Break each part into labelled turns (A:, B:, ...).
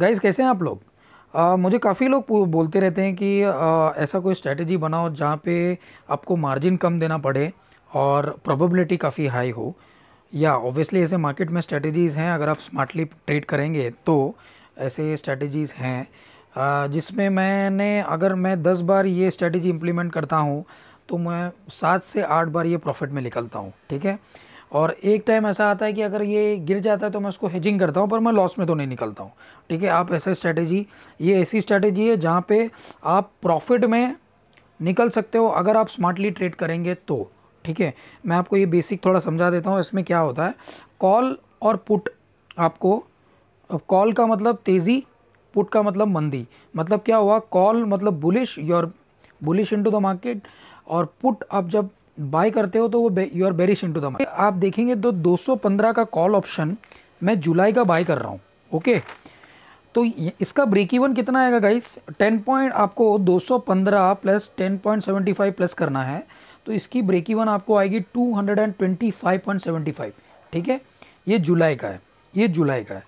A: guys कैसे हैं आप लोग आ, मुझे काफ़ी लोग बोलते रहते हैं कि आ, ऐसा कोई स्ट्रेटजी बनाओ जहाँ पे आपको मार्जिन कम देना पड़े और प्रोबेबिलिटी काफ़ी हाई हो या ऑब्वियसली ऐसे मार्केट में स्ट्रेटजीज़ हैं अगर आप स्मार्टली ट्रेड करेंगे तो ऐसे स्ट्रेटजीज़ हैं जिसमें मैंने अगर मैं दस बार ये स्ट्रेटजी इम्प्लीमेंट करता हूँ तो मैं सात से आठ बार ये प्रॉफिट में निकलता हूँ ठीक है और एक टाइम ऐसा आता है कि अगर ये गिर जाता है तो मैं उसको हेजिंग करता हूँ पर मैं लॉस में तो नहीं निकलता हूँ ठीक है आप ऐसा स्ट्रैटेजी ये ऐसी स्ट्रैटेजी है जहाँ पे आप प्रॉफिट में निकल सकते हो अगर आप स्मार्टली ट्रेड करेंगे तो ठीक है मैं आपको ये बेसिक थोड़ा समझा देता हूँ इसमें क्या होता है कॉल और पुट आपको कॉल का मतलब तेज़ी पुट का मतलब मंदी मतलब क्या हुआ कॉल मतलब bullish your bullish in the market और पुट आप जब बाय करते हो तो वो you are bearish into the market आप देखेंगे तो 215 का कॉल ऑप्शन मैं जुलाई का बाय कर रहा हूँ ओके तो इसका ब्रेक इवन कितना आएगा गाइस 10 पॉइंट आपको 215 प्लस 10.75 प्लस करना है तो इसकी ब्रेक इवन आपको आएगी 225.75 ठीक है ये जुलाई का है ये जुलाई का है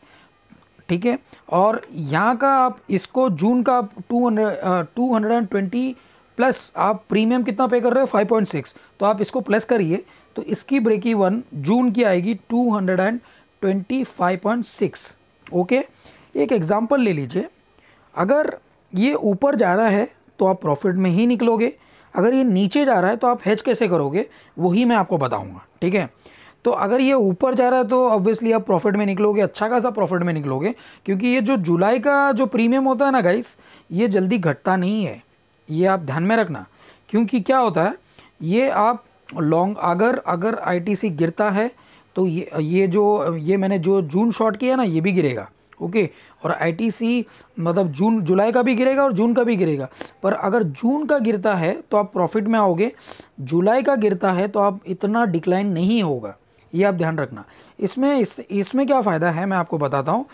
A: ठीक है और यहाँ का आप इसको जून का आप two hundred two hundred and twenty plus आप प्रीमियम कितना पे कर रहे हो फाइव पॉइंट सिक्स तो आप इसको प्लस करिए तो इसकी ब्रेक इवन जून की आएगी two hundred and twenty five point six okay एक एग्ज़ाम्पल ले लीजिए अगर ये ऊपर जा रहा है तो आप प्रॉफिट में ही निकलोगे अगर ये नीचे जा रहा है तो आप हेज कैसे करोगे वही मैं आपको बताऊँगा ठीक है तो अगर ये ऊपर जा रहा है तो ऑब्वियसली आप प्रॉफिट में निकलोगे अच्छा खासा प्रॉफिट में निकलोगे क्योंकि ये जो जुलाई का जो प्रीमियम होता है ना गाइस ये जल्दी घटता नहीं है ये आप ध्यान में रखना क्योंकि क्या होता है ये आप लॉन्ग अगर अगर आईटीसी गिरता है तो ये ये जो ये मैंने जो जून शॉर्ट किया ना ये भी गिरेगा ओके और आईटीसी मतलब जून जुलाई का भी गिरेगा और जून का भी गिरेगा पर अगर जून का गिरता है तो आप प्रॉफिट में आओगे जुलाई का गिरता है तो आप इतना डिक्लाइन नहीं होगा ये आप ध्यान रखना इसमें इस इसमें क्या फ़ायदा है मैं आपको बताता हूँ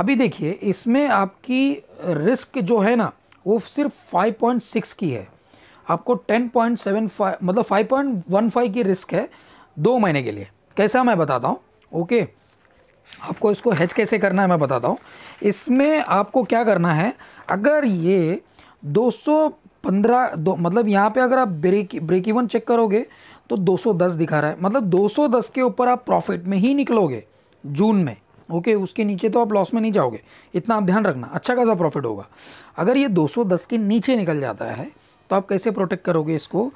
A: अभी देखिए इसमें आपकी रिस्क जो है ना वो सिर्फ 5.6 की है आपको 10.75 मतलब 5.15 की रिस्क है दो महीने के लिए कैसा मैं बताता हूँ ओके आपको इसको हैच कैसे करना है मैं बताता हूँ इसमें आपको क्या करना है अगर ये 215 दो मतलब यहाँ पे अगर आप ब्रेक ब्रेक इवन चेक करोगे तो 210 दिखा रहा है मतलब 210 के ऊपर आप प्रॉफिट में ही निकलोगे जून में ओके उसके नीचे तो आप लॉस में नहीं जाओगे इतना आप ध्यान रखना अच्छा खासा प्रॉफिट होगा अगर ये 210 के नीचे निकल जाता है तो आप कैसे प्रोटेक्ट करोगे इसको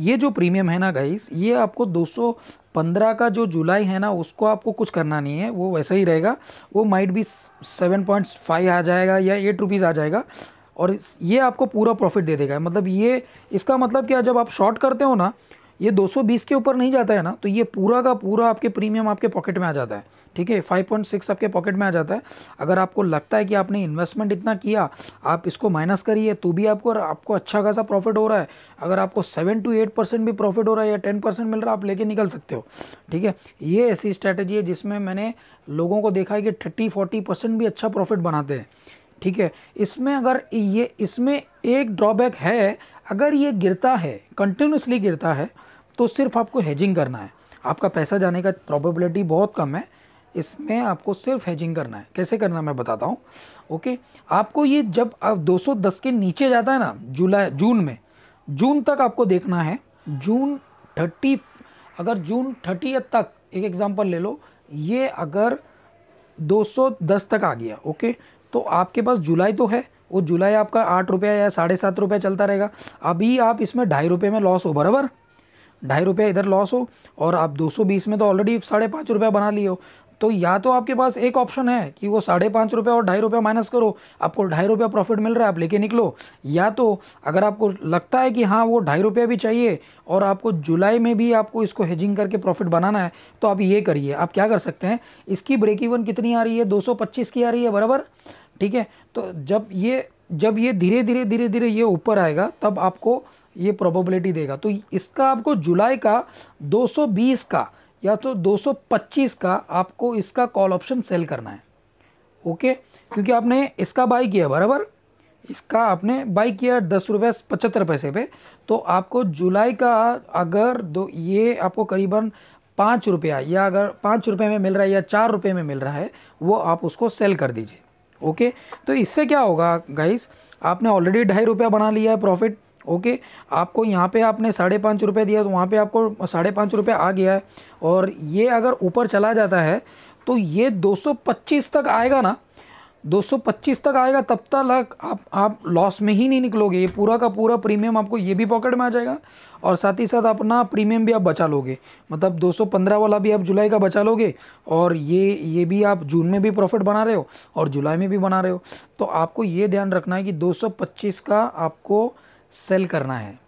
A: ये जो प्रीमियम है ना गाइस ये आपको 215 का जो जुलाई है ना उसको आपको कुछ करना नहीं है वो वैसा ही रहेगा वो माइट भी 7.5 आ जाएगा या एट रुपीज़ आ जाएगा और ये आपको पूरा प्रॉफिट दे देगा मतलब ये इसका मतलब क्या जब आप शॉर्ट करते हो ना ये 220 के ऊपर नहीं जाता है ना तो ये पूरा का पूरा आपके प्रीमियम आपके पॉकेट में आ जाता है ठीक है 5.6 आपके पॉकेट में आ जाता है अगर आपको लगता है कि आपने इन्वेस्टमेंट इतना किया आप इसको माइनस करिए तो भी आपको आपको अच्छा खासा प्रॉफिट हो रहा है अगर आपको सेवन टू एट परसेंट भी प्रॉफिट हो रहा है या टेन परसेंट मिल रहा है आप लेके निकल सकते हो ठीक है ये ऐसी स्ट्रैटेजी है जिसमें मैंने लोगों को देखा है कि थर्टी फोर्टी परसेंट भी अच्छा प्रॉफिट बनाते हैं ठीक है इसमें अगर ये इसमें एक ड्रॉबैक है अगर ये गिरता है कंटिन्यूसली गिरता है तो सिर्फ आपको हेजिंग करना है आपका पैसा जाने का प्रॉबेबिलिटी बहुत कम है इसमें आपको सिर्फ हेजिंग करना है कैसे करना मैं बताता हूँ ओके आपको ये जब आप 210 के नीचे जाता है ना जुलाई जून में जून तक आपको देखना है जून 30 अगर जून 30 तक एक एग्ज़ाम्पल ले लो ये अगर 210 तक आ गया ओके तो आपके पास जुलाई तो है वो जुलाई आपका आठ रुपया या साढ़े सात रुपया चलता रहेगा अभी आप इसमें ढाई रुपये में लॉस हो बराबर ढाई रुपये इधर लॉस हो और आप 220 में तो ऑलरेडी साढ़े पाँच रुपया बना लिए हो तो या तो आपके पास एक ऑप्शन है कि वो साढ़े पाँच रुपये और ढाई रुपये माइनस करो आपको ढाई रुपया प्रॉफिट मिल रहा है आप लेके निकलो या तो अगर आपको लगता है कि हाँ वो ढाई रुपये भी चाहिए और आपको जुलाई में भी आपको इसको हेजिंग करके प्रॉफिट बनाना है तो आप ये करिए आप क्या कर सकते हैं इसकी ब्रेक इवन कितनी आ रही है दो की आ रही है बराबर ठीक है तो जब ये जब ये धीरे धीरे धीरे धीरे ये ऊपर आएगा तब आपको ये प्रोबेबिलिटी देगा तो इसका आपको जुलाई का 220 का या तो 225 का आपको इसका कॉल ऑप्शन सेल करना है ओके क्योंकि आपने इसका बाई किया बराबर इसका आपने बाई किया दस रुपये पचहत्तर पैसे पे तो आपको जुलाई का अगर दो ये आपको करीबन पाँच रुपया या अगर पाँच रुपये में मिल रहा है या चार रुपये में मिल रहा है वो आप उसको सेल कर दीजिए ओके तो इससे क्या होगा गाइस आपने ऑलरेडी ढाई रुपया बना लिया है प्रॉफिट ओके आपको यहाँ पे आपने साढ़े पाँच रुपये दिया तो वहाँ पे आपको साढ़े पाँच रुपये आ गया है और ये अगर ऊपर चला जाता है तो ये 225 तक आएगा ना 225 तक आएगा तब तक आप आप लॉस में ही नहीं निकलोगे ये पूरा का पूरा प्रीमियम आपको ये भी पॉकेट में आ जाएगा और साथ ही साथ अपना प्रीमियम भी आप बचा लोगे मतलब 215 वाला भी आप जुलाई का बचा लोगे और ये ये भी आप जून में भी प्रॉफिट बना रहे हो और जुलाई में भी बना रहे हो तो आपको ये ध्यान रखना है कि 225 का आपको सेल करना है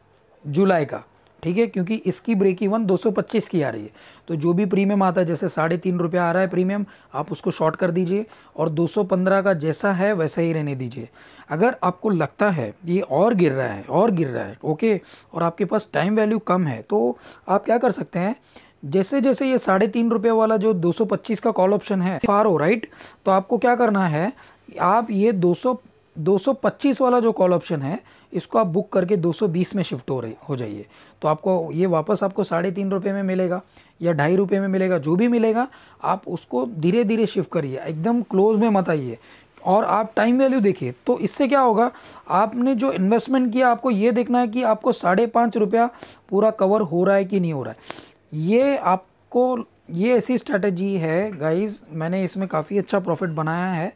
A: जुलाई का ठीक है क्योंकि इसकी ब्रेक इवन 225 की आ रही है तो जो भी प्रीमियम आता है जैसे साढ़े तीन रुपया आ रहा है प्रीमियम आप उसको शॉर्ट कर दीजिए और 215 का जैसा है वैसा ही रहने दीजिए अगर आपको लगता है ये और गिर रहा है और गिर रहा है ओके और आपके पास टाइम वैल्यू कम है तो आप क्या कर सकते हैं जैसे जैसे ये साढ़े तीन रुपये वाला जो 225 का कॉल ऑप्शन है फार हो राइट तो आपको क्या करना है आप ये 200 225 वाला जो कॉल ऑप्शन है इसको आप बुक करके 220 में शिफ्ट हो रहे हो जाइए तो आपको ये वापस आपको साढ़े तीन रुपये में मिलेगा या ढाई रुपये में मिलेगा जो भी मिलेगा आप उसको धीरे धीरे शिफ्ट करिए एकदम क्लोज में मत आइए और आप टाइम वैल्यू देखिए तो इससे क्या होगा आपने जो इन्वेस्टमेंट किया आपको ये देखना है कि आपको साढ़े पाँच रुपया पूरा कवर हो रहा है कि नहीं हो रहा है ये आपको ये ऐसी स्ट्रैटेजी है गाइज मैंने इसमें काफ़ी अच्छा प्रॉफिट बनाया है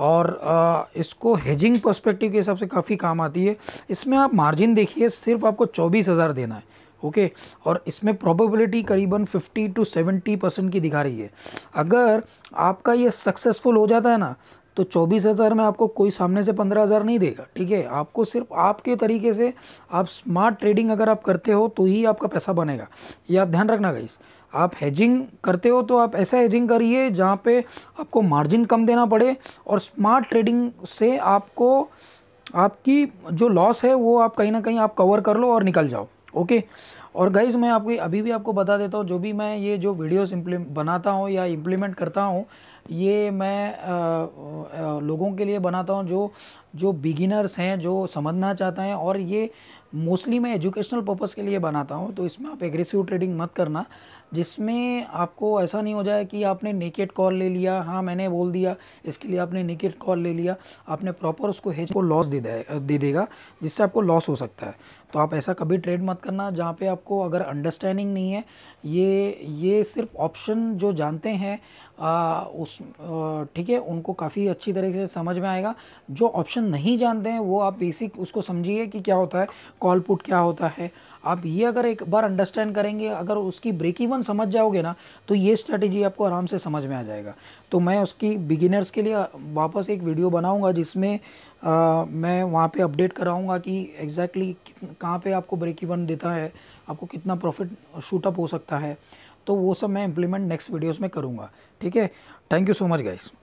A: और इसको हेजिंग पर्सपेक्टिव के हिसाब से काफ़ी काम आती है इसमें आप मार्जिन देखिए सिर्फ आपको चौबीस हज़ार देना है ओके और इसमें प्रोबेबिलिटी करीबन 50 टू 70 परसेंट की दिखा रही है अगर आपका ये सक्सेसफुल हो जाता है ना तो चौबीस हज़ार में आपको कोई सामने से पंद्रह हज़ार नहीं देगा ठीक है आपको सिर्फ आपके तरीके से आप स्मार्ट ट्रेडिंग अगर आप करते हो तो ही आपका पैसा बनेगा ये आप ध्यान रखना गाइस आप हेजिंग करते हो तो आप ऐसा हेजिंग करिए जहाँ पे आपको मार्जिन कम देना पड़े और स्मार्ट ट्रेडिंग से आपको आपकी जो लॉस है वो आप कहीं ना कहीं आप कवर कर लो और निकल जाओ ओके और गाइज मैं आपको अभी भी आपको बता देता हूँ जो भी मैं ये जो वीडियोस बनाता हूँ या इम्प्लीमेंट करता हूँ ये मैं आ, आ, लोगों के लिए बनाता हूँ जो जो बिगिनर्स हैं जो समझना चाहते हैं और ये मोस्टली मैं एजुकेशनल पर्पज़ के लिए बनाता हूँ तो इसमें आप एग्रेसिव ट्रेडिंग मत करना जिसमें आपको ऐसा नहीं हो जाए कि आपने नेकेट कॉल ले लिया हाँ मैंने बोल दिया इसके लिए आपने नेकेट कॉल ले लिया आपने प्रॉपर उसको हेज को लॉस दे दे दे देगा जिससे आपको लॉस हो सकता है तो आप ऐसा कभी ट्रेड मत करना जहाँ पे आपको अगर अंडरस्टैंडिंग नहीं है ये ये सिर्फ ऑप्शन जो जानते हैं आ, उस ठीक है उनको काफ़ी अच्छी तरीके से समझ में आएगा जो ऑप्शन नहीं जानते हैं वो आप बेसिक उसको समझिए कि क्या होता है कॉल पुट क्या होता है आप ये अगर एक बार अंडरस्टैंड करेंगे अगर उसकी ब्रेक इवन समझ जाओगे ना तो ये स्ट्रैटेजी आपको आराम से समझ में आ जाएगा तो मैं उसकी बिगिनर्स के लिए वापस एक वीडियो बनाऊँगा जिसमें आ, मैं वहाँ पे अपडेट कराऊँगा कि एग्जैक्टली exactly कहाँ पे आपको ब्रेक इवन देता है आपको कितना प्रॉफिट शूटअप हो सकता है तो वो सब मैं इम्प्लीमेंट नेक्स्ट वीडियोज़ में करूँगा ठीक है thank you so much guys